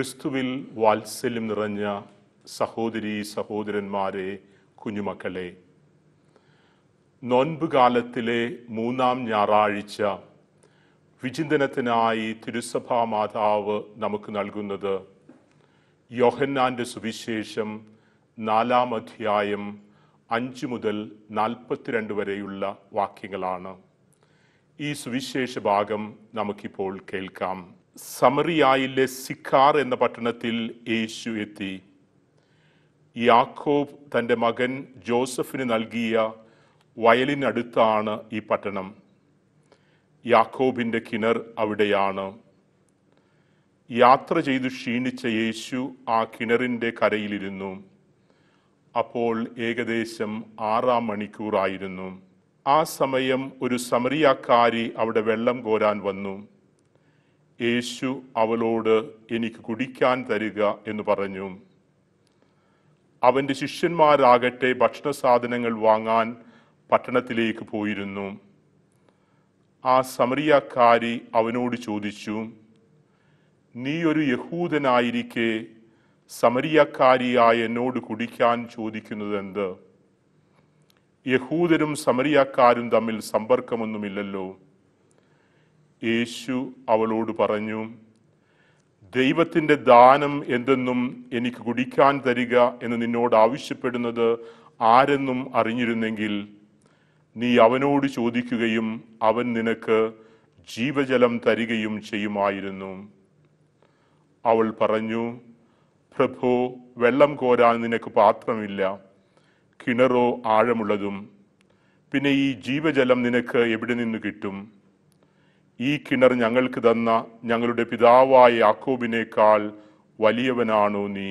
ക്രിസ്തുവിൽ വാത്സല്യം നിറഞ്ഞ സഹോദരി സഹോദരന്മാരെ കുഞ്ഞുമക്കളെ നോൻപ് കാലത്തിലെ മൂന്നാം ഞായറാഴ്ച വിചിന്തനത്തിനായി തിരുസഭാ മാതാവ് നമുക്ക് നൽകുന്നത് യോഹന്നാൻ്റെ സുവിശേഷം നാലാം അധ്യായം അഞ്ച് മുതൽ നാൽപ്പത്തിരണ്ട് വരെയുള്ള വാക്യങ്ങളാണ് ഈ സുവിശേഷ ഭാഗം നമുക്കിപ്പോൾ കേൾക്കാം സമറിയായിലെ സിഖാർ എന്ന പട്ടണത്തിൽ യേശു എത്തി യാക്കോബ് തൻ്റെ മകൻ ജോസഫിന് നൽകിയ വയലിനടുത്താണ് ഈ പട്ടണം യാക്കോബിൻ്റെ കിണർ അവിടെയാണ് യാത്ര ചെയ്തു ക്ഷീണിച്ച യേശു ആ കിണറിൻ്റെ കരയിലിരുന്നു അപ്പോൾ ഏകദേശം ആറാം മണിക്കൂറായിരുന്നു ആ സമയം ഒരു സമറിയാക്കാരി അവിടെ വെള്ളം കോരാൻ വന്നു യേശു അവളോട് എനിക്ക് കുടിക്കാൻ തരിക എന്ന് പറഞ്ഞു അവൻ്റെ ശിഷ്യന്മാരാകട്ടെ ഭക്ഷണ സാധനങ്ങൾ വാങ്ങാൻ പട്ടണത്തിലേക്ക് പോയിരുന്നു ആ സമറിയക്കാരി അവനോട് ചോദിച്ചു നീ ഒരു യഹൂദനായിരിക്കെ സമരിയക്കാരിയായ എന്നോട് കുടിക്കാൻ ചോദിക്കുന്നതെന്ത് യഹൂദരും സമരിയക്കാരും തമ്മിൽ സമ്പർക്കമൊന്നുമില്ലല്ലോ യേശു അവളോട് പറഞ്ഞു ദൈവത്തിൻ്റെ ദാനം എന്തെന്നും എനിക്ക് കുടിക്കാൻ തരിക എന്ന് നിന്നോട് ആവശ്യപ്പെടുന്നത് ആരെന്നും അറിഞ്ഞിരുന്നെങ്കിൽ നീ അവനോട് ചോദിക്കുകയും അവൻ നിനക്ക് ജീവജലം തരികയും ചെയ്യുമായിരുന്നു അവൾ പറഞ്ഞു പ്രഭോ വെള്ളം കോരാൻ നിനക്ക് പാത്രമില്ല കിണറോ ആഴമുള്ളതും പിന്നെ ഈ ജീവജലം നിനക്ക് എവിടെ നിന്ന് കിട്ടും ഈ കിണർ ഞങ്ങൾക്ക് തന്ന ഞങ്ങളുടെ പിതാവായ യാക്കോബിനേക്കാൾ വലിയവനാണോ നീ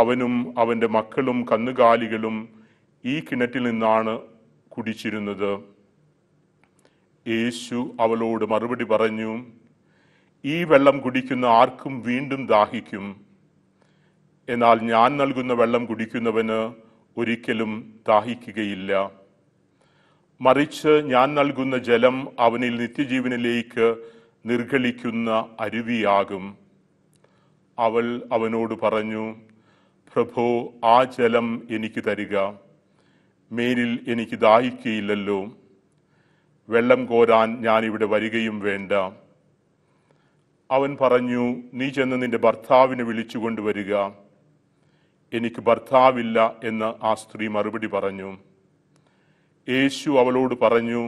അവനും അവൻ്റെ മക്കളും കന്നുകാലികളും ഈ കിണറ്റിൽ നിന്നാണ് കുടിച്ചിരുന്നത് യേശു അവളോട് മറുപടി പറഞ്ഞു ഈ വെള്ളം കുടിക്കുന്ന ആർക്കും വീണ്ടും ദാഹിക്കും എന്നാൽ ഞാൻ നൽകുന്ന വെള്ളം കുടിക്കുന്നവന് ഒരിക്കലും ദാഹിക്കുകയില്ല മറിച്ച് ഞാൻ നൽകുന്ന ജലം അവനിൽ നിത്യജീവനിലേക്ക് നിർഗളിക്കുന്ന അരുവിയാകും അവൾ അവനോട് പറഞ്ഞു പ്രഭോ ആ ജലം എനിക്ക് തരിക മേലിൽ എനിക്ക് ദാഹിക്കയില്ലല്ലോ വെള്ളം കോരാൻ ഞാനിവിടെ വരികയും വേണ്ട അവൻ പറഞ്ഞു നീ ചെന്ന് നിന്റെ ഭർത്താവിനെ വിളിച്ചു കൊണ്ടുവരിക എനിക്ക് ഭർത്താവില്ല എന്ന് ആ സ്ത്രീ മറുപടി പറഞ്ഞു യേശു അവളോട് പറഞ്ഞു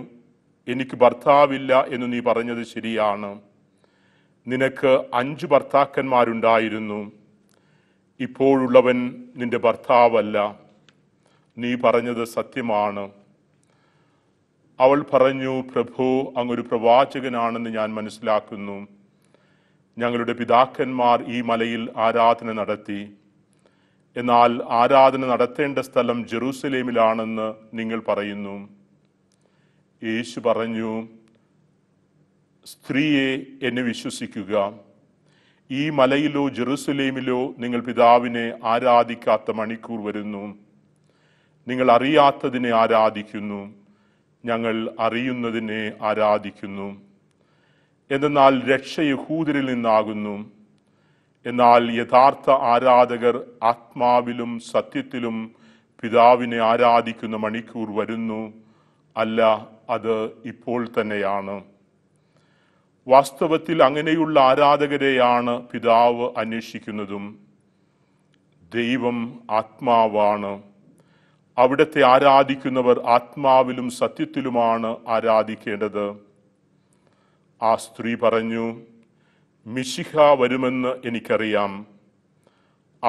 എനിക്ക് ഭർത്താവില്ല എന്ന് നീ പറഞ്ഞത് ശരിയാണ് നിനക്ക് അഞ്ച് ഭർത്താക്കന്മാരുണ്ടായിരുന്നു ഇപ്പോഴുള്ളവൻ നിന്റെ ഭർത്താവല്ല നീ പറഞ്ഞത് സത്യമാണ് അവൾ പറഞ്ഞു പ്രഭു അങ്ങൊരു പ്രവാചകനാണെന്ന് ഞാൻ മനസ്സിലാക്കുന്നു ഞങ്ങളുടെ പിതാക്കന്മാർ ഈ മലയിൽ ആരാധന നടത്തി എന്നാൽ ആരാധന നടത്തേണ്ട സ്ഥലം ജെറൂസലേമിലാണെന്ന് നിങ്ങൾ പറയുന്നു യേശു പറഞ്ഞു സ്ത്രീയെ എന്നെ വിശ്വസിക്കുക ഈ മലയിലോ ജെറുസലേമിലോ നിങ്ങൾ പിതാവിനെ ആരാധിക്കാത്ത മണിക്കൂർ വരുന്നു നിങ്ങൾ അറിയാത്തതിനെ ആരാധിക്കുന്നു ഞങ്ങൾ അറിയുന്നതിനെ ആരാധിക്കുന്നു എന്തെന്നാൽ രക്ഷ യഹൂദരിൽ നിന്നാകുന്നു എന്നാൽ യഥാർത്ഥ ആരാധകർ ആത്മാവിലും സത്യത്തിലും പിതാവിനെ ആരാധിക്കുന്ന മണിക്കൂർ വരുന്നു അല്ല അത് ഇപ്പോൾ തന്നെയാണ് വാസ്തവത്തിൽ അങ്ങനെയുള്ള ആരാധകരെയാണ് പിതാവ് അന്വേഷിക്കുന്നതും ദൈവം ആത്മാവാണ് അവിടത്തെ ആരാധിക്കുന്നവർ ആത്മാവിലും സത്യത്തിലുമാണ് ആരാധിക്കേണ്ടത് ആ സ്ത്രീ പറഞ്ഞു മിശിഹ വരുമെന്ന് എനിക്കറിയാം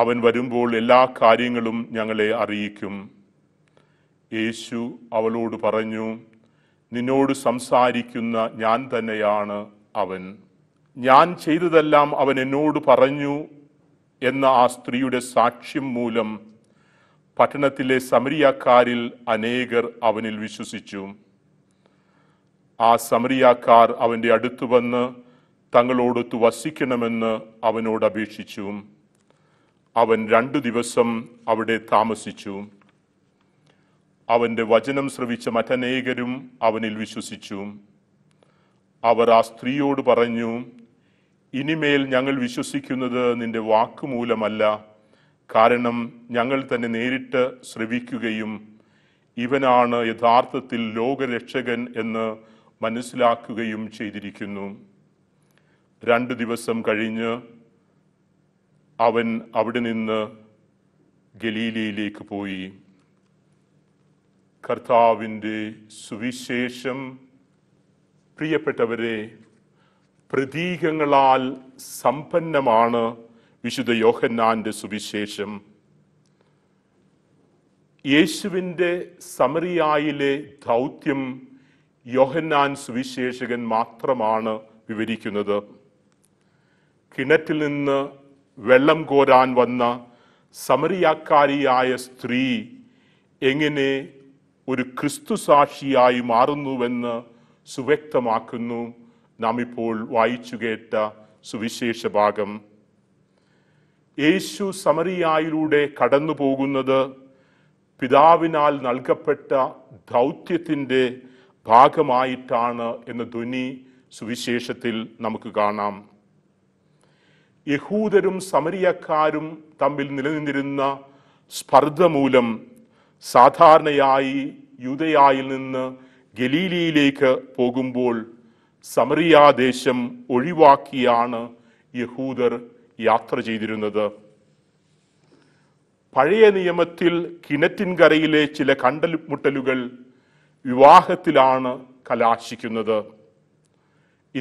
അവൻ വരുമ്പോൾ എല്ലാ കാര്യങ്ങളും ഞങ്ങളെ അറിയിക്കും യേശു അവളോട് പറഞ്ഞു നിന്നോട് സംസാരിക്കുന്ന ഞാൻ തന്നെയാണ് അവൻ ഞാൻ ചെയ്തതെല്ലാം അവൻ എന്നോട് പറഞ്ഞു എന്ന ആ സ്ത്രീയുടെ സാക്ഷ്യം മൂലം പട്ടണത്തിലെ സമരിയാക്കാരിൽ അനേകർ അവനിൽ വിശ്വസിച്ചു ആ സമരിയാക്കാർ അവൻ്റെ അടുത്തു വന്ന് തങ്ങളോടൊത്ത് വസിക്കണമെന്ന് അവനോട് അപേക്ഷിച്ചു അവൻ രണ്ടു ദിവസം അവിടെ താമസിച്ചു അവൻ്റെ വചനം ശ്രവിച്ച മറ്റനേകരും അവനിൽ വിശ്വസിച്ചു അവർ ആ സ്ത്രീയോട് പറഞ്ഞു ഇനിമേൽ ഞങ്ങൾ വിശ്വസിക്കുന്നത് നിന്റെ വാക്കുമൂലമല്ല കാരണം ഞങ്ങൾ തന്നെ നേരിട്ട് ശ്രവിക്കുകയും ഇവനാണ് യഥാർത്ഥത്തിൽ ലോകരക്ഷകൻ എന്ന് മനസ്സിലാക്കുകയും ചെയ്തിരിക്കുന്നു രണ്ട് ദിവസം കഴിഞ്ഞ് അവൻ അവിടെ നിന്ന് ഗലീലയിലേക്ക് പോയി കർത്താവിൻ്റെ സുവിശേഷം പ്രിയപ്പെട്ടവരെ പ്രതീകങ്ങളാൽ സമ്പന്നമാണ് വിശുദ്ധ യോഹന്നാന്റെ സുവിശേഷം യേശുവിൻ്റെ സമറിയായിലെ ദൗത്യം യോഹന്നാൻ സുവിശേഷകൻ മാത്രമാണ് വിവരിക്കുന്നത് കിണറ്റിൽ നിന്ന് വെള്ളം കോരാൻ വന്ന സമരിയാക്കാരിയായ സ്ത്രീ എങ്ങനെ ഒരു ക്രിസ്തു സാക്ഷിയായി മാറുന്നുവെന്ന് സുവ്യക്തമാക്കുന്നു നാം ഇപ്പോൾ വായിച്ചു കേട്ട സുവിശേഷ ഭാഗം യേശു സമരിയായിലൂടെ കടന്നു പോകുന്നത് പിതാവിനാൽ നൽകപ്പെട്ട ദൗത്യത്തിൻ്റെ ഭാഗമായിട്ടാണ് എന്ന ധ്വനി സുവിശേഷത്തിൽ നമുക്ക് കാണാം യഹൂദരും സമരിയക്കാരും തമ്മിൽ നിലനിന്നിരുന്ന സ്പർദ്ധ മൂലം സാധാരണയായി യൂതയായിൽ നിന്ന് ഗലീലിയിലേക്ക് പോകുമ്പോൾ സമറിയാദേശം ഒഴിവാക്കിയാണ് യഹൂദർ യാത്ര ചെയ്തിരുന്നത് പഴയ നിയമത്തിൽ കിണറ്റിൻകരയിലെ ചില കണ്ടൽ മുട്ടലുകൾ വിവാഹത്തിലാണ് കലാശിക്കുന്നത്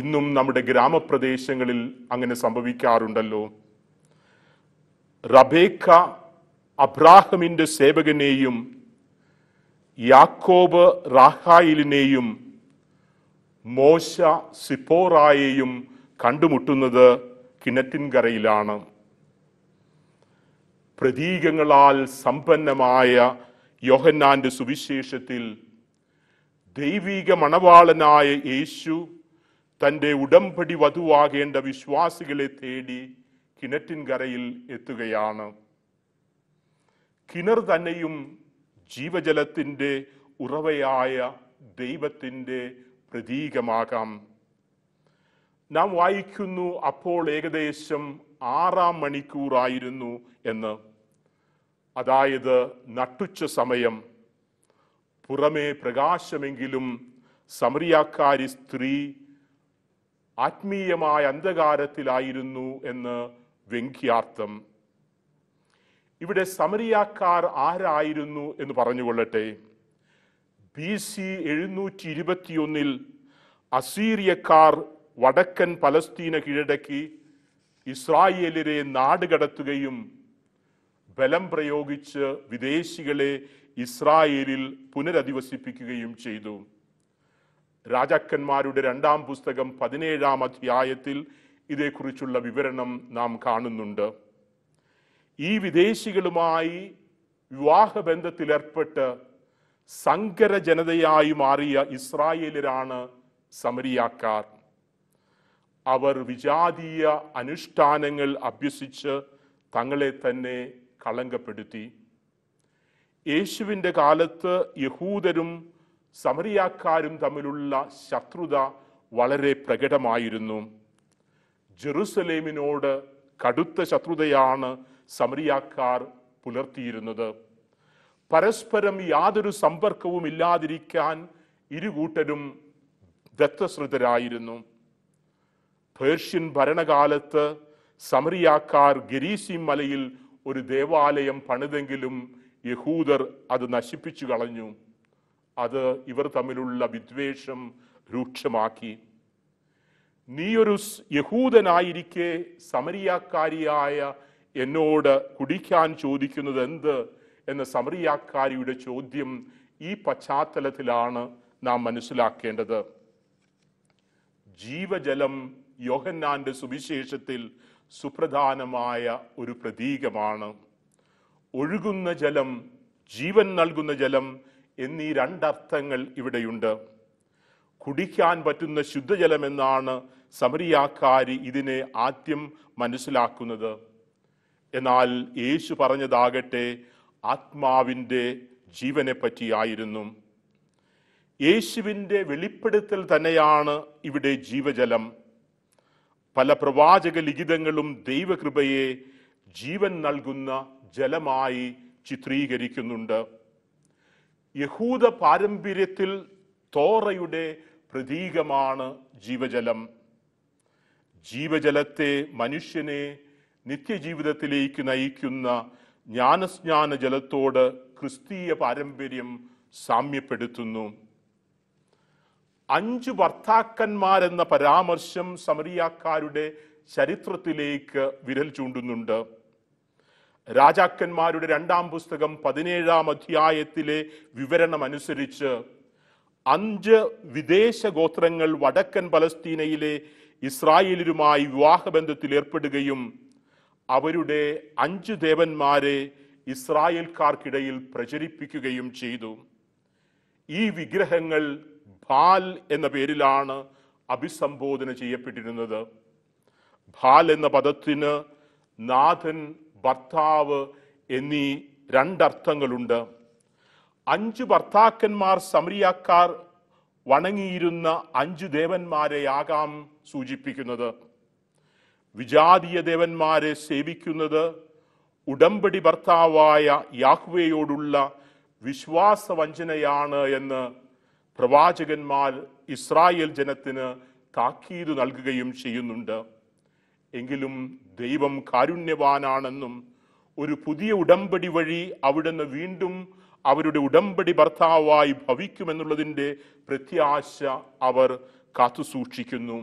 ഇന്നും നമ്മുടെ ഗ്രാമപ്രദേശങ്ങളിൽ അങ്ങനെ സംഭവിക്കാറുണ്ടല്ലോ റബേക്ക അബ്രാഹമിൻ്റെ സേവകനെയും യാക്കോബ് റാഹായിലിനെയും മോശ സിപ്പോറായെയും കണ്ടുമുട്ടുന്നത് കിണറ്റിൻകരയിലാണ് പ്രതീകങ്ങളാൽ സമ്പന്നമായ യോഹന്നാന്റെ സുവിശേഷത്തിൽ ദൈവീക മണവാളനായ യേശു തൻ്റെ ഉടമ്പടി വധുവാകേണ്ട വിശ്വാസികളെ തേടി കിണറ്റിൻ കരയിൽ എത്തുകയാണ് കിണർ തന്നെയും ജീവജലത്തിൻ്റെ ഉറവയായ ദൈവത്തിൻ്റെ പ്രതീകമാകാം നാം വായിക്കുന്നു അപ്പോൾ ഏകദേശം ആറാം മണിക്കൂറായിരുന്നു എന്ന് അതായത് നട്ടുച്ച സമയം പുറമേ പ്രകാശമെങ്കിലും സമറിയാക്കാരി സ്ത്രീ ആത്മീയമായ അന്ധകാരത്തിലായിരുന്നു എന്ന് വ്യംഗ്യാർത്ഥം ഇവിടെ സമരിയാക്കാർ ആരായിരുന്നു എന്ന് പറഞ്ഞുകൊള്ളട്ടെ ബി സി എഴുന്നൂറ്റി ഇരുപത്തിയൊന്നിൽ അസീറിയക്കാർ വടക്കൻ പലസ്തീന കീഴടക്കി ഇസ്രായേലിനെ നാടുകടത്തുകയും ബലം പ്രയോഗിച്ച് വിദേശികളെ ഇസ്രായേലിൽ പുനരധിവസിപ്പിക്കുകയും ചെയ്തു രാജാക്കന്മാരുടെ രണ്ടാം പുസ്തകം പതിനേഴാം അധ്യായത്തിൽ ഇതേക്കുറിച്ചുള്ള വിവരണം നാം കാണുന്നുണ്ട് ഈ വിദേശികളുമായി വിവാഹബന്ധത്തിലേർപ്പെട്ട് സങ്കര ജനതയായി മാറിയ ഇസ്രായേലരാണ് സമരിയാക്കാർ അവർ വിജാതീയ അനുഷ്ഠാനങ്ങൾ അഭ്യസിച്ച് തങ്ങളെ തന്നെ കളങ്കപ്പെടുത്തി യേശുവിൻ്റെ കാലത്ത് യഹൂദരും സമരിയാക്കാരും തമ്മിലുള്ള ശത്രുത വളരെ പ്രകടമായിരുന്നു ജെറുസലേമിനോട് കടുത്ത ശത്രുതയാണ് സമരിയാക്കാർ പുലർത്തിയിരുന്നത് പരസ്പരം യാതൊരു സമ്പർക്കവും ഇല്ലാതിരിക്കാൻ ഇരുകൂട്ടരും ദത്തശ്രുതരായിരുന്നു പേർഷ്യൻ ഭരണകാലത്ത് സമറിയാക്കാർ ഗരീസി മലയിൽ ഒരു ദേവാലയം പണിതെങ്കിലും യഹൂദർ അത് നശിപ്പിച്ചു കളഞ്ഞു അത് ഇവർ തമ്മിലുള്ള വിദ്വേഷം രൂക്ഷമാക്കി നീയൊരു യഹൂദനായിരിക്കെ സമരിയാക്കാരിയായ എന്നോട് കുടിക്കാൻ ചോദിക്കുന്നത് എന്ത് എന്ന സമറിയാക്കാരിയുടെ ചോദ്യം ഈ പശ്ചാത്തലത്തിലാണ് നാം മനസ്സിലാക്കേണ്ടത് ജീവജലം യോഹന്നാന്റെ സുവിശേഷത്തിൽ സുപ്രധാനമായ ഒരു പ്രതീകമാണ് ഒഴുകുന്ന ജലം ജീവൻ നൽകുന്ന ജലം എന്നീ രണ്ടർത്ഥങ്ങൾ ഇവിടെയുണ്ട് കുടിക്കാൻ പറ്റുന്ന ശുദ്ധജലമെന്നാണ് സമരിയാക്കാരി ഇതിനെ ആദ്യം മനസ്സിലാക്കുന്നത് എന്നാൽ യേശു പറഞ്ഞതാകട്ടെ ആത്മാവിൻ്റെ ജീവനെ പറ്റിയായിരുന്നു യേശുവിൻ്റെ വെളിപ്പെടുത്തൽ തന്നെയാണ് ഇവിടെ ജീവജലം പല പ്രവാചക ലിഖിതങ്ങളും ദൈവകൃപയെ ജീവൻ നൽകുന്ന ജലമായി ചിത്രീകരിക്കുന്നുണ്ട് യഹൂദ പാരമ്പര്യത്തിൽ തോറയുടെ പ്രതീകമാണ് ജീവജലം ജീവജലത്തെ മനുഷ്യനെ നിത്യജീവിതത്തിലേക്ക് നയിക്കുന്ന ജ്ഞാനസ്നാന ജലത്തോട് ക്രിസ്തീയ പാരമ്പര്യം സാമ്യപ്പെടുത്തുന്നു അഞ്ചു ഭർത്താക്കന്മാരെന്ന പരാമർശം സമരിയാക്കാരുടെ ചരിത്രത്തിലേക്ക് വിരൽ ചൂണ്ടുന്നുണ്ട് രാജാക്കന്മാരുടെ രണ്ടാം പുസ്തകം പതിനേഴാം അധ്യായത്തിലെ വിവരണം അനുസരിച്ച് അഞ്ച് വിദേശ ഗോത്രങ്ങൾ വടക്കൻ പലസ്തീനയിലെ ഇസ്രായേലരുമായി വിവാഹബന്ധത്തിൽ ഏർപ്പെടുകയും അവരുടെ അഞ്ച് ദേവന്മാരെ ഇസ്രായേൽക്കാർക്കിടയിൽ പ്രചരിപ്പിക്കുകയും ചെയ്തു ഈ വിഗ്രഹങ്ങൾ ഭാൽ എന്ന പേരിലാണ് അഭിസംബോധന ചെയ്യപ്പെട്ടിരുന്നത് ഭാൽ എന്ന പദത്തിന് നാഥൻ ഭർത്താവ് എന്നീ രണ്ടർത്ഥങ്ങളുണ്ട് അഞ്ച് ഭർത്താക്കന്മാർ സമരിയാക്കാർ വണങ്ങിയിരുന്ന അഞ്ച് ദേവന്മാരെയാകാം സൂചിപ്പിക്കുന്നത് വിജാതീയ ദേവന്മാരെ സേവിക്കുന്നത് ഉടമ്പടി ഭർത്താവായ യാഹ്വയോടുള്ള വിശ്വാസവഞ്ചനയാണ് എന്ന് പ്രവാചകന്മാർ ഇസ്രായേൽ ജനത്തിന് താക്കീത് നൽകുകയും ചെയ്യുന്നുണ്ട് എങ്കിലും ദൈവം കാരുണ്യവാനാണെന്നും ഒരു പുതിയ ഉടമ്പടി വഴി അവിടുന്ന് വീണ്ടും അവരുടെ ഉടമ്പടി ഭർത്താവായി ഭവിക്കുമെന്നുള്ളതിൻ്റെ പ്രത്യാശ അവർ കാത്തുസൂക്ഷിക്കുന്നു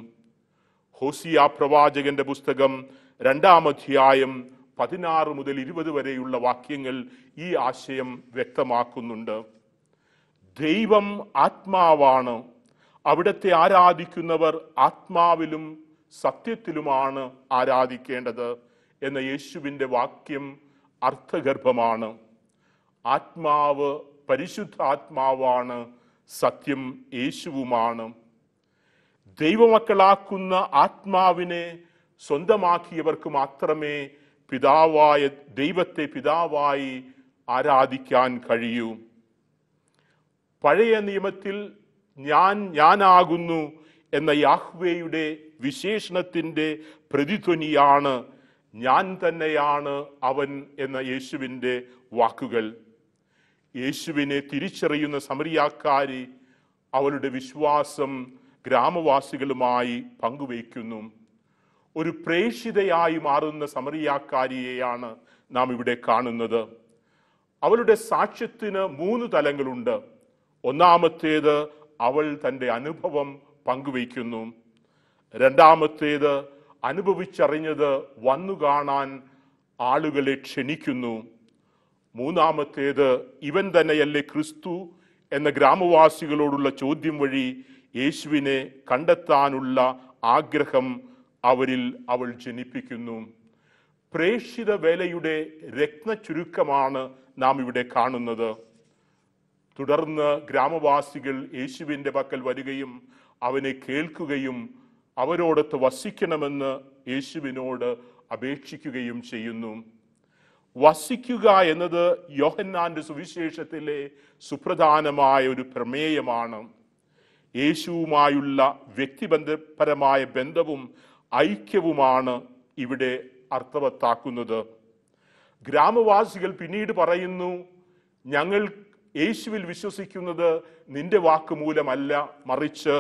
ഹോസിയ പ്രവാചകന്റെ പുസ്തകം രണ്ടാം അധ്യായം പതിനാറ് മുതൽ ഇരുപത് വരെയുള്ള വാക്യങ്ങൾ ഈ ആശയം വ്യക്തമാക്കുന്നുണ്ട് ദൈവം ആത്മാവാണ് അവിടത്തെ ആരാധിക്കുന്നവർ ആത്മാവിലും സത്യത്തിലുമാണ് ആരാധിക്കേണ്ടത് എന്ന യേശുവിൻ്റെ വാക്യം അർത്ഥഗർഭമാണ് ആത്മാവ് പരിശുദ്ധ ആത്മാവാണ് സത്യം യേശുവുമാണ് ദൈവമക്കളാക്കുന്ന ആത്മാവിനെ സ്വന്തമാക്കിയവർക്ക് മാത്രമേ പിതാവായ ദൈവത്തെ പിതാവായി ആരാധിക്കാൻ കഴിയൂ പഴയ നിയമത്തിൽ ഞാൻ ഞാനാകുന്നു എന്ന യാഹ്വയുടെ വിശേഷണത്തിൻ്റെ പ്രതിധ്വനിയാണ് ഞാൻ തന്നെയാണ് അവൻ എന്ന യേശുവിൻ്റെ വാക്കുകൾ യേശുവിനെ തിരിച്ചറിയുന്ന സമരിയാക്കാരി അവളുടെ വിശ്വാസം ഗ്രാമവാസികളുമായി പങ്കുവയ്ക്കുന്നു ഒരു പ്രേക്ഷിതയായി മാറുന്ന സമറിയാക്കാരിയെയാണ് നാം ഇവിടെ കാണുന്നത് അവളുടെ സാക്ഷ്യത്തിന് മൂന്ന് തലങ്ങളുണ്ട് ഒന്നാമത്തേത് അവൾ തൻ്റെ അനുഭവം പങ്കുവയ്ക്കുന്നു രണ്ടാമത്തേത് അനുഭവിച്ചറിഞ്ഞത് വന്നു കാണാൻ ആളുകളെ ക്ഷണിക്കുന്നു മൂന്നാമത്തേത് ഇവൻ തന്നെയല്ലേ ക്രിസ്തു എന്ന ഗ്രാമവാസികളോടുള്ള ചോദ്യം വഴി യേശുവിനെ കണ്ടെത്താനുള്ള ആഗ്രഹം അവരിൽ അവൾ ജനിപ്പിക്കുന്നു പ്രേക്ഷിത വേലയുടെ രത്ന ചുരുക്കമാണ് നാം ഇവിടെ കാണുന്നത് തുടർന്ന് ഗ്രാമവാസികൾ യേശുവിൻ്റെ പക്കൽ വരികയും അവനെ കേൾക്കുകയും അവരോടൊത്ത് വസിക്കണമെന്ന് യേശുവിനോട് അപേക്ഷിക്കുകയും ചെയ്യുന്നു വസിക്കുക എന്നത് യോഹന്നാന്റെ സുവിശേഷത്തിലെ സുപ്രധാനമായ ഒരു പ്രമേയമാണ് യേശുവുമായുള്ള വ്യക്തിബന്ധപരമായ ബന്ധവും ഐക്യവുമാണ് ഇവിടെ അർത്ഥവത്താക്കുന്നത് ഗ്രാമവാസികൾ പിന്നീട് പറയുന്നു ഞങ്ങൾ യേശുവിൽ വിശ്വസിക്കുന്നത് നിന്റെ വാക്കുമൂലമല്ല മറിച്ച്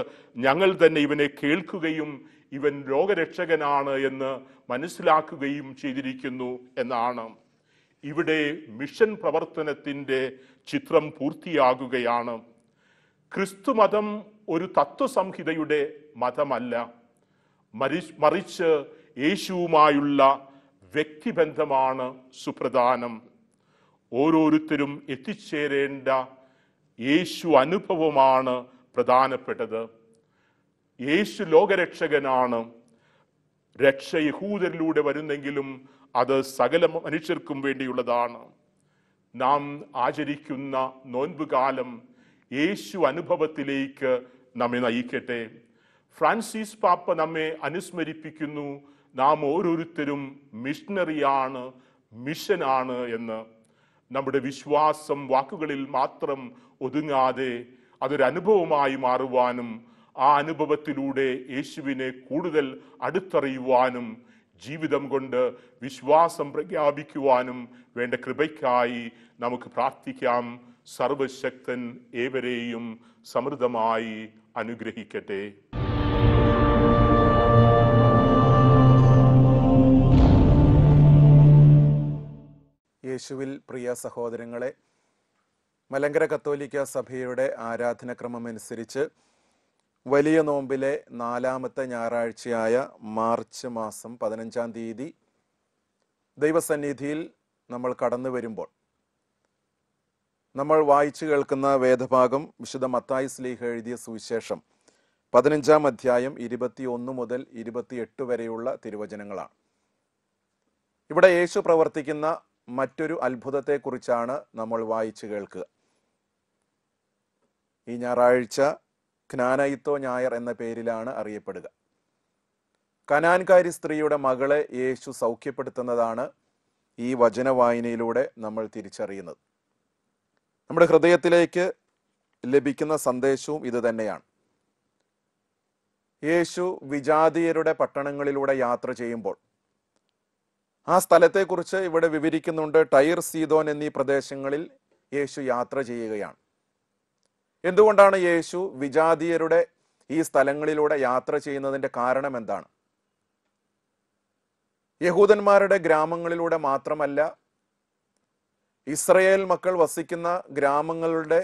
ഞങ്ങൾ തന്നെ ഇവനെ കേൾക്കുകയും ഇവൻ രോഗരക്ഷകനാണ് എന്ന് മനസ്സിലാക്കുകയും ചെയ്തിരിക്കുന്നു എന്നാണ് ഇവിടെ മിഷൻ പ്രവർത്തനത്തിൻ്റെ ചിത്രം പൂർത്തിയാകുകയാണ് ക്രിസ്തു മതം ഒരു തത്വസംഹിതയുടെ മതമല്ല മരി മറിച്ച് യേശുവുമായുള്ള വ്യക്തിബന്ധമാണ് സുപ്രധാനം ഓരോരുത്തരും എത്തിച്ചേരേണ്ട യേശു അനുഭവമാണ് പ്രധാനപ്പെട്ടത് യേശു ലോകരക്ഷകനാണ് രക്ഷ യഹൂദരിലൂടെ വരുന്നെങ്കിലും അത് സകല മനുഷ്യർക്കും വേണ്ടിയുള്ളതാണ് നാം ആചരിക്കുന്ന നോൻപുകാലം യേശു അനുഭവത്തിലേക്ക് നമ്മെ നയിക്കട്ടെ ഫ്രാൻസിസ് പാപ്പ നമ്മെ അനുസ്മരിപ്പിക്കുന്നു നാം ഓരോരുത്തരും മിഷണറിയാണ് മിഷനാണ് എന്ന് നമ്മുടെ വിശ്വാസം വാക്കുകളിൽ മാത്രം ഒതുങ്ങാതെ അതൊരനുഭവമായി മാറുവാനും ആ അനുഭവത്തിലൂടെ യേശുവിനെ കൂടുതൽ അടുത്തറിയുവാനും ജീവിതം കൊണ്ട് വിശ്വാസം പ്രഖ്യാപിക്കുവാനും വേണ്ട കൃപയ്ക്കായി നമുക്ക് പ്രാർത്ഥിക്കാം സർവശക്തൻ ഏവരെയും സമൃദ്ധമായി അനുഗ്രഹിക്കട്ടെ യേശുവിൽ പ്രിയ സഹോദരങ്ങളെ മലങ്കര കത്തോലിക്ക സഭയുടെ ആരാധനക്രമമനുസരിച്ച് വലിയ നോമ്പിലെ നാലാമത്തെ ഞായറാഴ്ചയായ മാർച്ച് മാസം പതിനഞ്ചാം തീയതി ദൈവസന്നിധിയിൽ നമ്മൾ കടന്നു വരുമ്പോൾ നമ്മൾ വായിച്ചു കേൾക്കുന്ന വേദഭാഗം വിശുദ്ധ മത്തായി സ്ലീഹ എഴുതിയ സുവിശേഷം പതിനഞ്ചാം അധ്യായം ഒന്ന് മുതൽ ഇരുപത്തിയെട്ട് വരെയുള്ള തിരുവചനങ്ങളാണ് ഇവിടെ യേശു പ്രവർത്തിക്കുന്ന മറ്റൊരു അത്ഭുതത്തെക്കുറിച്ചാണ് നമ്മൾ വായിച്ചു കേൾക്കുക ഈ ഞായറാഴ്ച ജ്ഞാനയിത്തോ ഞായർ എന്ന പേരിലാണ് അറിയപ്പെടുക കനാൻകാരി സ്ത്രീയുടെ മകളെ യേശു സൗഖ്യപ്പെടുത്തുന്നതാണ് ഈ വായനയിലൂടെ നമ്മൾ തിരിച്ചറിയുന്നത് നമ്മുടെ ഹൃദയത്തിലേക്ക് ലഭിക്കുന്ന സന്ദേശവും ഇത് തന്നെയാണ് യേശു വിജാതീയരുടെ പട്ടണങ്ങളിലൂടെ യാത്ര ചെയ്യുമ്പോൾ ആ സ്ഥലത്തെക്കുറിച്ച് ഇവിടെ വിവരിക്കുന്നുണ്ട് ടൈർ സീതോൻ എന്നീ പ്രദേശങ്ങളിൽ യേശു യാത്ര ചെയ്യുകയാണ് എന്തുകൊണ്ടാണ് യേശു വിജാതീയരുടെ ഈ സ്ഥലങ്ങളിലൂടെ യാത്ര ചെയ്യുന്നതിൻ്റെ കാരണം എന്താണ് യഹൂദന്മാരുടെ ഗ്രാമങ്ങളിലൂടെ മാത്രമല്ല ഇസ്രയേൽ മക്കൾ വസിക്കുന്ന ഗ്രാമങ്ങളുടെ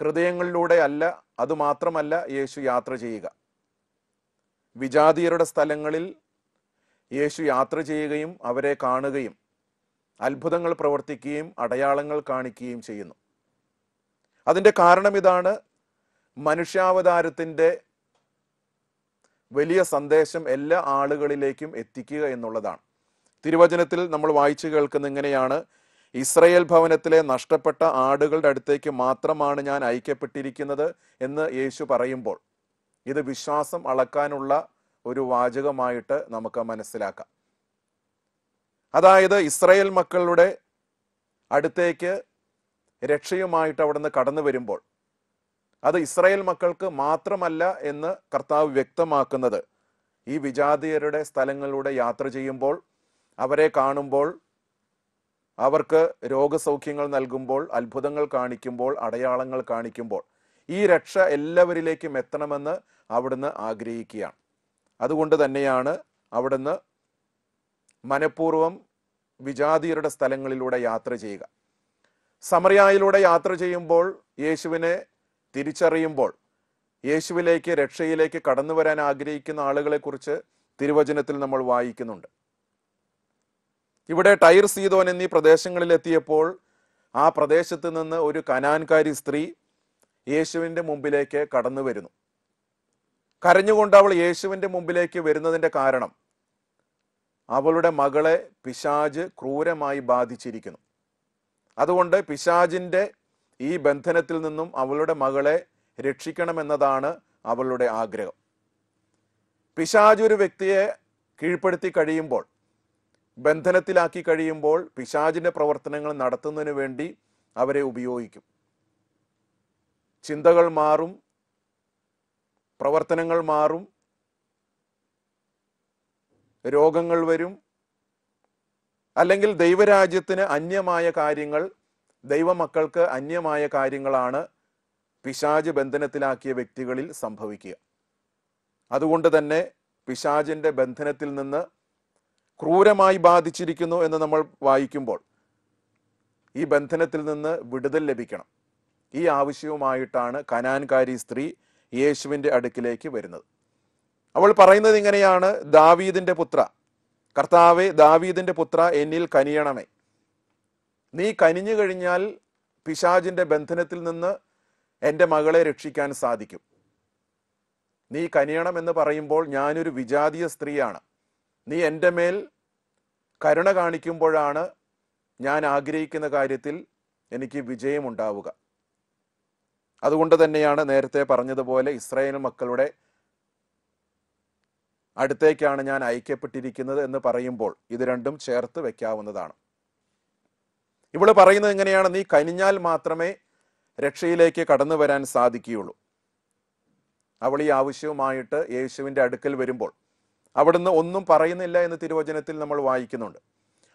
ഹൃദയങ്ങളിലൂടെ അല്ല അതുമാത്രമല്ല യേശു യാത്ര ചെയ്യുക വിജാതീയരുടെ സ്ഥലങ്ങളിൽ യേശു യാത്ര ചെയ്യുകയും അവരെ കാണുകയും അത്ഭുതങ്ങൾ പ്രവർത്തിക്കുകയും അടയാളങ്ങൾ കാണിക്കുകയും ചെയ്യുന്നു അതിൻ്റെ കാരണം ഇതാണ് മനുഷ്യാവതാരത്തിൻ്റെ വലിയ സന്ദേശം എല്ലാ ആളുകളിലേക്കും എത്തിക്കുക എന്നുള്ളതാണ് തിരുവചനത്തിൽ നമ്മൾ വായിച്ചു കേൾക്കുന്ന ഇങ്ങനെയാണ് ഇസ്രയേൽ ഭവനത്തിലെ നഷ്ടപ്പെട്ട ആടുകളുടെ അടുത്തേക്ക് മാത്രമാണ് ഞാൻ ഐക്യപ്പെട്ടിരിക്കുന്നത് എന്ന് യേശു പറയുമ്പോൾ ഇത് വിശ്വാസം അളക്കാനുള്ള ഒരു വാചകമായിട്ട് നമുക്ക് മനസ്സിലാക്കാം അതായത് ഇസ്രയേൽ മക്കളുടെ അടുത്തേക്ക് രക്ഷയുമായിട്ട് അവിടുന്ന് കടന്നു വരുമ്പോൾ അത് ഇസ്രയേൽ മക്കൾക്ക് മാത്രമല്ല എന്ന് കർത്താവ് വ്യക്തമാക്കുന്നത് ഈ വിജാതീയരുടെ സ്ഥലങ്ങളിലൂടെ യാത്ര ചെയ്യുമ്പോൾ അവരെ കാണുമ്പോൾ അവർക്ക് രോഗസൗഖ്യങ്ങൾ നൽകുമ്പോൾ അത്ഭുതങ്ങൾ കാണിക്കുമ്പോൾ അടയാളങ്ങൾ കാണിക്കുമ്പോൾ ഈ രക്ഷ എല്ലാവരിലേക്കും എത്തണമെന്ന് അവിടുന്ന് ആഗ്രഹിക്കുകയാണ് അതുകൊണ്ട് തന്നെയാണ് അവിടുന്ന് മനഃപൂർവ്വം വിജാതിയരുടെ സ്ഥലങ്ങളിലൂടെ യാത്ര ചെയ്യുക സമറിയായിലൂടെ യാത്ര ചെയ്യുമ്പോൾ യേശുവിനെ തിരിച്ചറിയുമ്പോൾ യേശുവിലേക്ക് രക്ഷയിലേക്ക് കടന്നു വരാൻ ആഗ്രഹിക്കുന്ന ആളുകളെക്കുറിച്ച് തിരുവചനത്തിൽ നമ്മൾ വായിക്കുന്നുണ്ട് ഇവിടെ ടൈർ സീതോൻ എന്നീ പ്രദേശങ്ങളിലെത്തിയപ്പോൾ ആ പ്രദേശത്ത് നിന്ന് ഒരു കനാൻകാരി സ്ത്രീ യേശുവിൻ്റെ മുമ്പിലേക്ക് കടന്നു വരുന്നു കരഞ്ഞുകൊണ്ട് അവൾ യേശുവിൻ്റെ മുമ്പിലേക്ക് വരുന്നതിൻ്റെ കാരണം അവളുടെ മകളെ പിശാജ് ക്രൂരമായി ബാധിച്ചിരിക്കുന്നു അതുകൊണ്ട് പിശാജിൻ്റെ ഈ ബന്ധനത്തിൽ നിന്നും അവളുടെ മകളെ രക്ഷിക്കണമെന്നതാണ് അവളുടെ ആഗ്രഹം പിശാജ് ഒരു വ്യക്തിയെ കീഴ്പ്പെടുത്തി കഴിയുമ്പോൾ ബന്ധനത്തിലാക്കി കഴിയുമ്പോൾ പിശാജിൻ്റെ പ്രവർത്തനങ്ങൾ നടത്തുന്നതിന് വേണ്ടി അവരെ ഉപയോഗിക്കും ചിന്തകൾ മാറും പ്രവർത്തനങ്ങൾ മാറും രോഗങ്ങൾ വരും അല്ലെങ്കിൽ ദൈവരാജ്യത്തിന് അന്യമായ കാര്യങ്ങൾ ദൈവമക്കൾക്ക് അന്യമായ കാര്യങ്ങളാണ് പിശാജ് ബന്ധനത്തിലാക്കിയ വ്യക്തികളിൽ സംഭവിക്കുക അതുകൊണ്ട് തന്നെ പിശാജിൻ്റെ ബന്ധനത്തിൽ നിന്ന് ക്രൂരമായി ബാധിച്ചിരിക്കുന്നു എന്ന് നമ്മൾ വായിക്കുമ്പോൾ ഈ ബന്ധനത്തിൽ നിന്ന് വിടുതൽ ലഭിക്കണം ഈ ആവശ്യവുമായിട്ടാണ് കനാൻകാരി സ്ത്രീ യേശുവിൻ്റെ അടുക്കിലേക്ക് വരുന്നത് അവൾ പറയുന്നത് ഇങ്ങനെയാണ് ദാവീദിൻ്റെ പുത്ര കർത്താവെ ദാവീദിൻ്റെ പുത്ര എന്നിൽ കനിയണമേ നീ കനിഞ്ഞു കഴിഞ്ഞാൽ പിശാജിൻ്റെ ബന്ധനത്തിൽ നിന്ന് എൻ്റെ മകളെ രക്ഷിക്കാൻ സാധിക്കും നീ കനിയണം എന്ന് പറയുമ്പോൾ ഞാനൊരു വിജാതീയ സ്ത്രീയാണ് നീ എൻ്റെ മേൽ കരുണ കാണിക്കുമ്പോഴാണ് ഞാൻ ആഗ്രഹിക്കുന്ന കാര്യത്തിൽ എനിക്ക് വിജയമുണ്ടാവുക അതുകൊണ്ട് തന്നെയാണ് നേരത്തെ പറഞ്ഞതുപോലെ ഇസ്രായേൽ മക്കളുടെ അടുത്തേക്കാണ് ഞാൻ അയക്കപ്പെട്ടിരിക്കുന്നത് എന്ന് പറയുമ്പോൾ ഇത് രണ്ടും ചേർത്ത് വെക്കാവുന്നതാണ് ഇവിടെ പറയുന്നത് എങ്ങനെയാണ് നീ കനിഞ്ഞാൽ മാത്രമേ രക്ഷയിലേക്ക് കടന്നു വരാൻ സാധിക്കുകയുള്ളൂ അവൾ ഈ ആവശ്യവുമായിട്ട് യേശുവിൻ്റെ അടുക്കൽ വരുമ്പോൾ അവിടുന്ന് ഒന്നും പറയുന്നില്ല എന്ന് തിരുവചനത്തിൽ നമ്മൾ വായിക്കുന്നുണ്ട്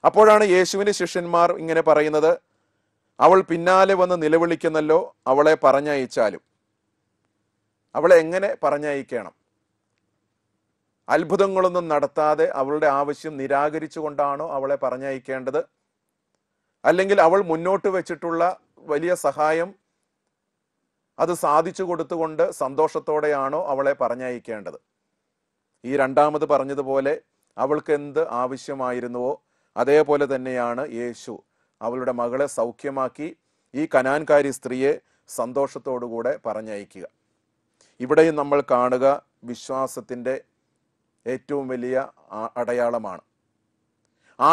അപ്പോഴാണ് യേശുവിൻ്റെ ശിഷ്യന്മാർ ഇങ്ങനെ പറയുന്നത് അവൾ പിന്നാലെ വന്ന് നിലവിളിക്കുന്നല്ലോ അവളെ പറഞ്ഞയച്ചാലും അവളെ എങ്ങനെ പറഞ്ഞയക്കണം അത്ഭുതങ്ങളൊന്നും നടത്താതെ അവളുടെ ആവശ്യം നിരാകരിച്ചുകൊണ്ടാണോ അവളെ പറഞ്ഞയക്കേണ്ടത് അല്ലെങ്കിൽ അവൾ മുന്നോട്ട് വെച്ചിട്ടുള്ള വലിയ സഹായം അത് സാധിച്ചു കൊടുത്തുകൊണ്ട് സന്തോഷത്തോടെയാണോ അവളെ പറഞ്ഞയക്കേണ്ടത് ഈ രണ്ടാമത് പറഞ്ഞതുപോലെ അവൾക്ക് എന്ത് ആവശ്യമായിരുന്നുവോ അതേപോലെ തന്നെയാണ് യേശു അവളുടെ മകളെ സൗഖ്യമാക്കി ഈ കനാൻകാരി സ്ത്രീയെ സന്തോഷത്തോടുകൂടെ പറഞ്ഞയക്കുക ഇവിടെയും നമ്മൾ കാണുക വിശ്വാസത്തിൻ്റെ ഏറ്റവും വലിയ അടയാളമാണ്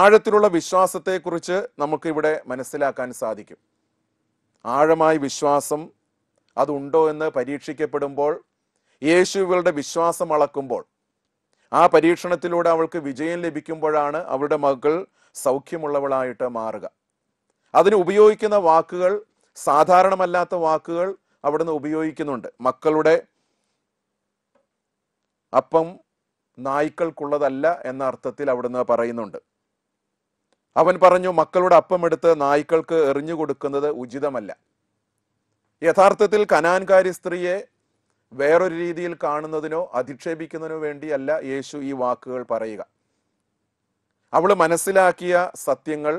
ആഴത്തിലുള്ള വിശ്വാസത്തെക്കുറിച്ച് നമുക്കിവിടെ മനസ്സിലാക്കാൻ സാധിക്കും ആഴമായ വിശ്വാസം അതുണ്ടോ എന്ന് പരീക്ഷിക്കപ്പെടുമ്പോൾ യേശുവുകളുടെ വിശ്വാസം അളക്കുമ്പോൾ ആ പരീക്ഷണത്തിലൂടെ അവൾക്ക് വിജയം ലഭിക്കുമ്പോഴാണ് അവരുടെ മകൾ സൗഖ്യമുള്ളവളായിട്ട് മാറുക അതിന് ഉപയോഗിക്കുന്ന വാക്കുകൾ സാധാരണമല്ലാത്ത വാക്കുകൾ അവിടുന്ന് ഉപയോഗിക്കുന്നുണ്ട് മക്കളുടെ അപ്പം നായ്ക്കൾക്കുള്ളതല്ല എന്ന അർത്ഥത്തിൽ അവിടുന്ന് പറയുന്നുണ്ട് അവൻ പറഞ്ഞു മക്കളുടെ അപ്പം എടുത്ത് നായ്ക്കൾക്ക് എറിഞ്ഞു കൊടുക്കുന്നത് ഉചിതമല്ല യഥാർത്ഥത്തിൽ കനാൻകാരി സ്ത്രീയെ വേറൊരു രീതിയിൽ കാണുന്നതിനോ അധിക്ഷേപിക്കുന്നതിനോ വേണ്ടിയല്ല യേശു ഈ വാക്കുകൾ പറയുക അവൾ മനസ്സിലാക്കിയ സത്യങ്ങൾ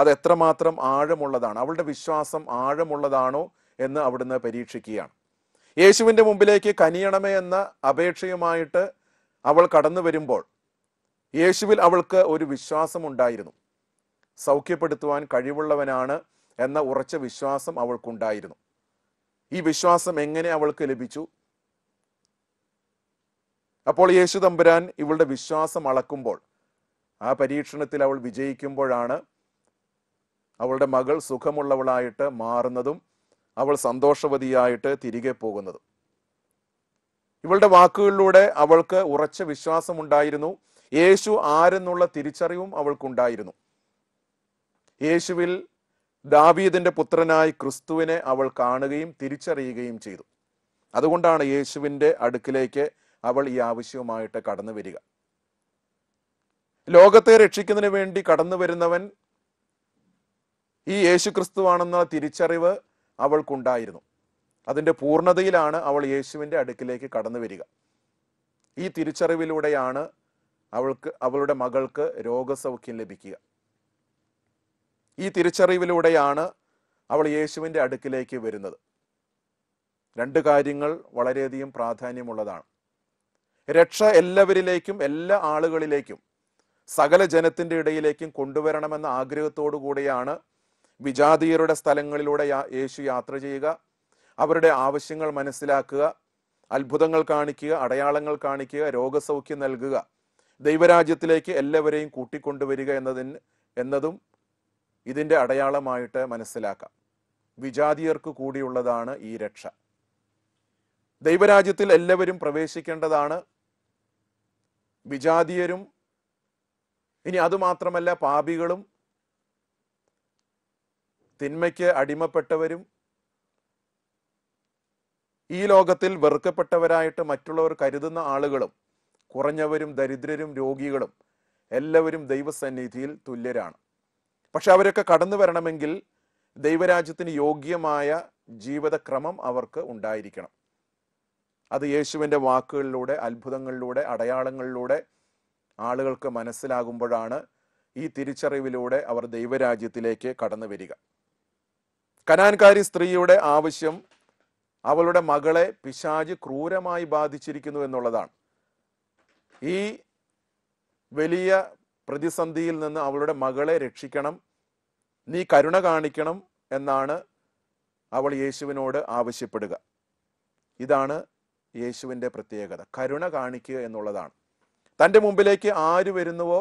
അത് എത്രമാത്രം ആഴമുള്ളതാണ് അവളുടെ വിശ്വാസം ആഴമുള്ളതാണോ എന്ന് അവിടുന്ന് പരീക്ഷിക്കുകയാണ് യേശുവിൻ്റെ മുമ്പിലേക്ക് കനിയണമേ എന്ന അപേക്ഷയുമായിട്ട് അവൾ കടന്നു വരുമ്പോൾ യേശുവിൽ അവൾക്ക് ഒരു വിശ്വാസം ഉണ്ടായിരുന്നു സൗഖ്യപ്പെടുത്തുവാൻ കഴിവുള്ളവനാണ് എന്ന ഉറച്ച വിശ്വാസം അവൾക്കുണ്ടായിരുന്നു ഈ വിശ്വാസം എങ്ങനെ അവൾക്ക് ലഭിച്ചു അപ്പോൾ യേശു തമ്പുരാൻ ഇവളുടെ വിശ്വാസം അളക്കുമ്പോൾ ആ പരീക്ഷണത്തിൽ അവൾ വിജയിക്കുമ്പോഴാണ് അവളുടെ മകൾ സുഖമുള്ളവളായിട്ട് മാറുന്നതും അവൾ സന്തോഷവതിയായിട്ട് തിരികെ പോകുന്നതും ഇവളുടെ വാക്കുകളിലൂടെ അവൾക്ക് ഉറച്ച വിശ്വാസമുണ്ടായിരുന്നു യേശു ആരെന്നുള്ള തിരിച്ചറിവും അവൾക്കുണ്ടായിരുന്നു യേശുവിൽ ദാവീദിന്റെ പുത്രനായി ക്രിസ്തുവിനെ അവൾ കാണുകയും തിരിച്ചറിയുകയും ചെയ്തു അതുകൊണ്ടാണ് യേശുവിൻ്റെ അടുക്കിലേക്ക് അവൾ ഈ ആവശ്യവുമായിട്ട് കടന്നു വരിക ലോകത്തെ രക്ഷിക്കുന്നതിന് വേണ്ടി കടന്നു വരുന്നവൻ ഈ യേശുക്രിസ്തുവാണെന്ന തിരിച്ചറിവ് അവൾക്കുണ്ടായിരുന്നു അതിൻ്റെ പൂർണ്ണതയിലാണ് അവൾ യേശുവിൻ്റെ അടുക്കിലേക്ക് കടന്നു വരിക ഈ തിരിച്ചറിവിലൂടെയാണ് അവൾക്ക് അവളുടെ മകൾക്ക് രോഗസൗഖ്യം ലഭിക്കുക ഈ തിരിച്ചറിവിലൂടെയാണ് അവൾ യേശുവിൻ്റെ അടുക്കിലേക്ക് വരുന്നത് രണ്ട് കാര്യങ്ങൾ വളരെയധികം പ്രാധാന്യമുള്ളതാണ് രക്ഷ എല്ലാവരിലേക്കും എല്ലാ ആളുകളിലേക്കും സകല ജനത്തിൻ്റെ ഇടയിലേക്കും കൊണ്ടുവരണമെന്ന ആഗ്രഹത്തോടു കൂടിയാണ് വിജാതീയരുടെ സ്ഥലങ്ങളിലൂടെ യേശു യാത്ര ചെയ്യുക അവരുടെ ആവശ്യങ്ങൾ മനസ്സിലാക്കുക അത്ഭുതങ്ങൾ കാണിക്കുക അടയാളങ്ങൾ കാണിക്കുക രോഗസൗഖ്യം നൽകുക ദൈവരാജ്യത്തിലേക്ക് എല്ലാവരെയും കൂട്ടിക്കൊണ്ടുവരിക എന്നതിന് എന്നതും ഇതിൻ്റെ അടയാളമായിട്ട് മനസ്സിലാക്കാം വിജാതിയർക്ക് കൂടിയുള്ളതാണ് ഈ രക്ഷ ദൈവരാജ്യത്തിൽ എല്ലാവരും പ്രവേശിക്കേണ്ടതാണ് വിജാതീയരും ഇനി അതുമാത്രമല്ല പാപികളും തിന്മയ്ക്ക് അടിമപ്പെട്ടവരും ഈ ലോകത്തിൽ വെറുക്കപ്പെട്ടവരായിട്ട് മറ്റുള്ളവർ കരുതുന്ന ആളുകളും കുറഞ്ഞവരും ദരിദ്രരും രോഗികളും എല്ലാവരും ദൈവസന്നിധിയിൽ തുല്യരാണ് പക്ഷെ അവരൊക്കെ കടന്നു വരണമെങ്കിൽ ദൈവരാജ്യത്തിന് യോഗ്യമായ ജീവിതക്രമം അവർക്ക് ഉണ്ടായിരിക്കണം അത് യേശുവിൻ്റെ വാക്കുകളിലൂടെ അത്ഭുതങ്ങളിലൂടെ അടയാളങ്ങളിലൂടെ ആളുകൾക്ക് മനസ്സിലാകുമ്പോഴാണ് ഈ തിരിച്ചറിവിലൂടെ അവർ ദൈവരാജ്യത്തിലേക്ക് കടന്നു വരിക കനാൻകാരി സ്ത്രീയുടെ ആവശ്യം അവളുടെ മകളെ പിശാജ് ക്രൂരമായി ബാധിച്ചിരിക്കുന്നു എന്നുള്ളതാണ് ഈ വലിയ പ്രതിസന്ധിയിൽ നിന്ന് അവളുടെ മകളെ രക്ഷിക്കണം നീ കരുണ കാണിക്കണം എന്നാണ് അവൾ യേശുവിനോട് ആവശ്യപ്പെടുക ഇതാണ് യേശുവിൻ്റെ പ്രത്യേകത കരുണ കാണിക്കുക എന്നുള്ളതാണ് തൻ്റെ മുമ്പിലേക്ക് ആര് വരുന്നുവോ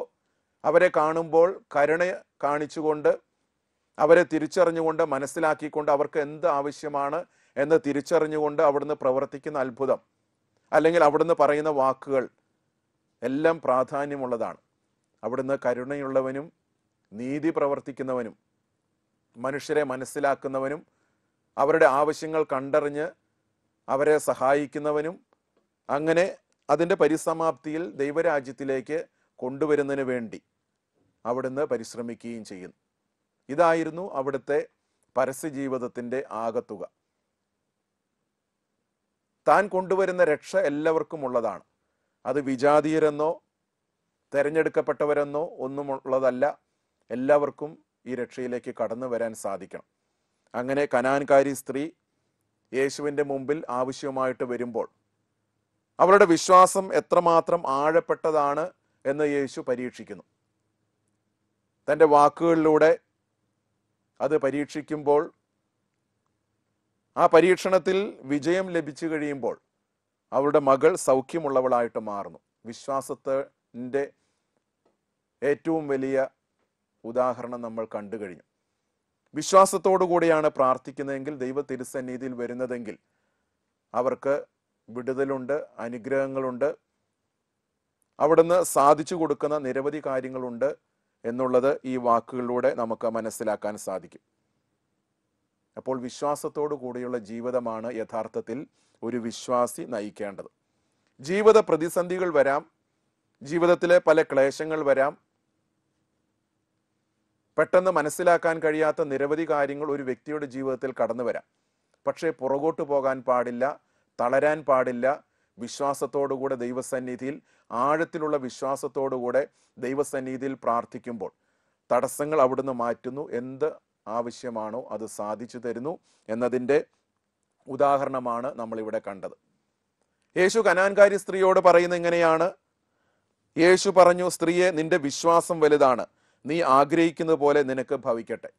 അവരെ കാണുമ്പോൾ കരുണ കാണിച്ചുകൊണ്ട് അവരെ തിരിച്ചറിഞ്ഞുകൊണ്ട് മനസ്സിലാക്കിക്കൊണ്ട് അവർക്ക് എന്ത് ആവശ്യമാണ് എന്ന് തിരിച്ചറിഞ്ഞുകൊണ്ട് അവിടുന്ന് പ്രവർത്തിക്കുന്ന അത്ഭുതം അല്ലെങ്കിൽ അവിടുന്ന് പറയുന്ന വാക്കുകൾ എല്ലാം പ്രാധാന്യമുള്ളതാണ് അവിടുന്ന് കരുണയുള്ളവനും നീതി പ്രവർത്തിക്കുന്നവനും മനുഷ്യരെ മനസ്സിലാക്കുന്നവനും അവരുടെ ആവശ്യങ്ങൾ കണ്ടറിഞ്ഞ് അവരെ സഹായിക്കുന്നവനും അങ്ങനെ അതിൻ്റെ പരിസമാപ്തിയിൽ ദൈവരാജ്യത്തിലേക്ക് കൊണ്ടുവരുന്നതിന് വേണ്ടി അവിടുന്ന് പരിശ്രമിക്കുകയും ചെയ്യുന്നു ഇതായിരുന്നു അവിടുത്തെ പരസ്യജീവിതത്തിൻ്റെ ആകത്തുക താൻ കൊണ്ടുവരുന്ന രക്ഷ എല്ലാവർക്കും ഉള്ളതാണ് അത് വിജാതീയരെന്നോ തിരഞ്ഞെടുക്കപ്പെട്ടവരെന്നോ ഒന്നുമുള്ളതല്ല എല്ലാവർക്കും ഈ രക്ഷയിലേക്ക് കടന്നു വരാൻ സാധിക്കണം അങ്ങനെ കനാൻകാരി സ്ത്രീ യേശുവിൻ്റെ മുമ്പിൽ ആവശ്യമായിട്ട് വരുമ്പോൾ അവരുടെ വിശ്വാസം എത്രമാത്രം ആഴപ്പെട്ടതാണ് എന്ന് യേശു പരീക്ഷിക്കുന്നു തൻ്റെ വാക്കുകളിലൂടെ അത് പരീക്ഷിക്കുമ്പോൾ ആ പരീക്ഷണത്തിൽ വിജയം ലഭിച്ചു കഴിയുമ്പോൾ അവരുടെ മകൾ സൗഖ്യമുള്ളവളായിട്ട് മാറുന്നു വിശ്വാസത്തിൻ്റെ ഏറ്റവും വലിയ ഉദാഹരണം നമ്മൾ കണ്ടു കഴിഞ്ഞു വിശ്വാസത്തോടു കൂടിയാണ് പ്രാർത്ഥിക്കുന്നതെങ്കിൽ ദൈവ തിരുസന്നിധിയിൽ വരുന്നതെങ്കിൽ അവർക്ക് വിടുതലുണ്ട് അനുഗ്രഹങ്ങളുണ്ട് അവിടുന്ന് സാധിച്ചു കൊടുക്കുന്ന നിരവധി കാര്യങ്ങളുണ്ട് എന്നുള്ളത് ഈ വാക്കുകളിലൂടെ നമുക്ക് മനസ്സിലാക്കാൻ സാധിക്കും അപ്പോൾ വിശ്വാസത്തോടു കൂടിയുള്ള ജീവിതമാണ് യഥാർത്ഥത്തിൽ ഒരു വിശ്വാസി നയിക്കേണ്ടത് ജീവിത പ്രതിസന്ധികൾ വരാം ജീവിതത്തിലെ പല ക്ലേശങ്ങൾ വരാം പെട്ടെന്ന് മനസ്സിലാക്കാൻ കഴിയാത്ത നിരവധി കാര്യങ്ങൾ ഒരു വ്യക്തിയുടെ ജീവിതത്തിൽ കടന്നു വരാം പക്ഷേ പുറകോട്ട് പോകാൻ പാടില്ല തളരാൻ പാടില്ല വിശ്വാസത്തോടുകൂടെ ദൈവസന്നിധിയിൽ ആഴത്തിലുള്ള വിശ്വാസത്തോടുകൂടെ ദൈവസന്നിധിയിൽ പ്രാർത്ഥിക്കുമ്പോൾ തടസ്സങ്ങൾ അവിടുന്ന് മാറ്റുന്നു എന്ത് ആവശ്യമാണോ അത് സാധിച്ചു തരുന്നു എന്നതിൻ്റെ ഉദാഹരണമാണ് നമ്മളിവിടെ കണ്ടത് യേശു കനാൻകാരി സ്ത്രീയോട് പറയുന്ന ഇങ്ങനെയാണ് യേശു പറഞ്ഞു സ്ത്രീയെ നിന്റെ വിശ്വാസം വലുതാണ് നീ ആഗ്രഹിക്കുന്ന പോലെ നിനക്ക് ഭവിക്കട്ടെ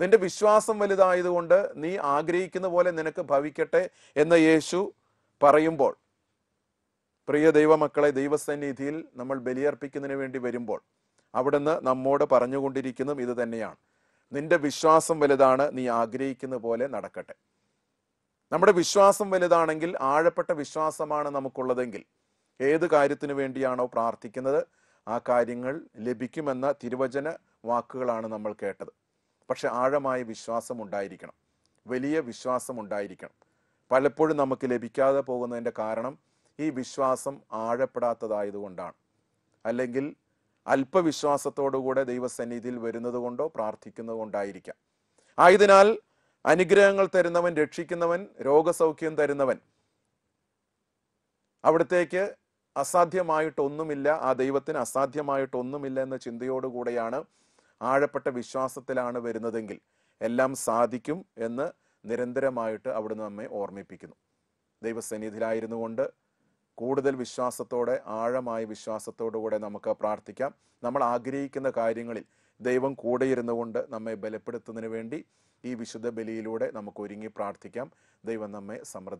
നിന്റെ വിശ്വാസം വലുതായതുകൊണ്ട് നീ ആഗ്രഹിക്കുന്ന പോലെ നിനക്ക് ഭവിക്കട്ടെ എന്ന് യേശു പറയുമ്പോൾ പ്രിയ ദൈവമക്കളെ ദൈവസന്നിധിയിൽ നമ്മൾ ബലിയർപ്പിക്കുന്നതിന് വേണ്ടി വരുമ്പോൾ അവിടുന്ന് നമ്മോട് പറഞ്ഞുകൊണ്ടിരിക്കുന്നതും ഇത് തന്നെയാണ് നിന്റെ വിശ്വാസം വലുതാണ് നീ ആഗ്രഹിക്കുന്ന പോലെ നടക്കട്ടെ നമ്മുടെ വിശ്വാസം വലുതാണെങ്കിൽ ആഴപ്പെട്ട വിശ്വാസമാണ് നമുക്കുള്ളതെങ്കിൽ ഏത് കാര്യത്തിനു വേണ്ടിയാണോ പ്രാർത്ഥിക്കുന്നത് ആ കാര്യങ്ങൾ ലഭിക്കുമെന്ന തിരുവചന വാക്കുകളാണ് നമ്മൾ കേട്ടത് പക്ഷെ ആഴമായ വിശ്വാസം ഉണ്ടായിരിക്കണം വലിയ വിശ്വാസം ഉണ്ടായിരിക്കണം പലപ്പോഴും നമുക്ക് ലഭിക്കാതെ പോകുന്നതിൻ്റെ കാരണം ഈ വിശ്വാസം ആഴപ്പെടാത്തതായതുകൊണ്ടാണ് അല്ലെങ്കിൽ അല്പവിശ്വാസത്തോടുകൂടെ ദൈവസന്നിധിയിൽ വരുന്നത് കൊണ്ടോ പ്രാർത്ഥിക്കുന്നത് കൊണ്ടായിരിക്കാം ആയതിനാൽ അനുഗ്രഹങ്ങൾ തരുന്നവൻ രക്ഷിക്കുന്നവൻ രോഗസൗഖ്യം തരുന്നവൻ അവിടത്തേക്ക് അസാധ്യമായിട്ടൊന്നുമില്ല ആ ദൈവത്തിന് അസാധ്യമായിട്ടൊന്നുമില്ല എന്ന ചിന്തയോടുകൂടെയാണ് ആഴപ്പെട്ട വിശ്വാസത്തിലാണ് വരുന്നതെങ്കിൽ എല്ലാം സാധിക്കും എന്ന് നിരന്തരമായിട്ട് അവിടുന്ന് നമ്മെ ഓർമ്മിപ്പിക്കുന്നു ദൈവസന്നിധിയിലായിരുന്നു കൊണ്ട് കൂടുതൽ വിശ്വാസത്തോടെ ആഴമായ വിശ്വാസത്തോടുകൂടെ നമുക്ക് പ്രാർത്ഥിക്കാം നമ്മൾ ആഗ്രഹിക്കുന്ന കാര്യങ്ങളിൽ ദൈവം കൂടെ ഇരുന്നു കൊണ്ട് നമ്മെ ബലപ്പെടുത്തുന്നതിന് വേണ്ടി ഈ വിശുദ്ധ ബലിയിലൂടെ നമുക്ക് ഒരുങ്ങി പ്രാർത്ഥിക്കാം ദൈവം നമ്മെ സമൃദ്ധ